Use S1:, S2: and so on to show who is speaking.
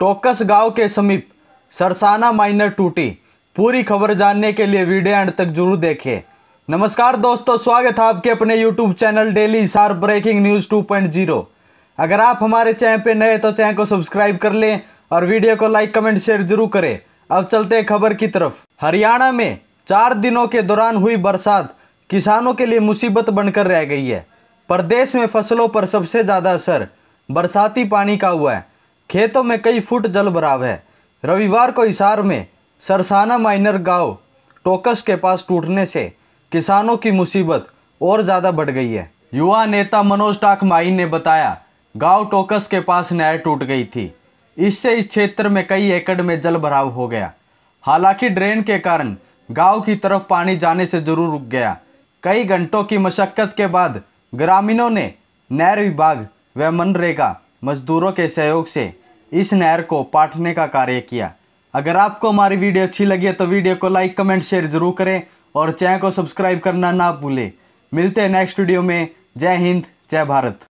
S1: टोकस गांव के समीप सरसाना माइनर टूटी पूरी खबर जानने के लिए वीडियो एंड तक जरूर देखें नमस्कार दोस्तों स्वागत है आपके अपने YouTube channel daily Saar breaking news 2.0 अगर आप हमारे चैनल पे नए तो चैनल को सब्सक्राइब कर लें और वीडियो को लाइक कमेंट शेयर जरूर करें अब चलते हैं खबर की तरफ हरियाणा में चार दिनों के दौरान हुई बरसात किसानों के लिए मुसीबत बनकर रह गई है प्रदेश में फसलों पर सबसे ज़्यादा असर बरसाती पानी का हुआ है खेतों में कई फुट जल भराव है रविवार को इशार में सरसाना माइनर गांव टोकस के पास टूटने से किसानों की मुसीबत और ज़्यादा बढ़ गई है युवा नेता मनोज माई ने बताया गांव टोकस के पास नहर टूट गई थी इससे इस क्षेत्र में कई एकड़ में जल भराव हो गया हालांकि ड्रेन के कारण गांव की तरफ पानी जाने से जरूर रुक गया कई घंटों की मशक्क़त के बाद ग्रामीणों ने नहर विभाग व मनरेगा मजदूरों के सहयोग से इस नहर को पाटने का कार्य किया अगर आपको हमारी वीडियो अच्छी लगी है तो वीडियो को लाइक कमेंट शेयर जरूर करें और चैनल को सब्सक्राइब करना ना भूलें मिलते हैं नेक्स्ट वीडियो में जय हिंद जय भारत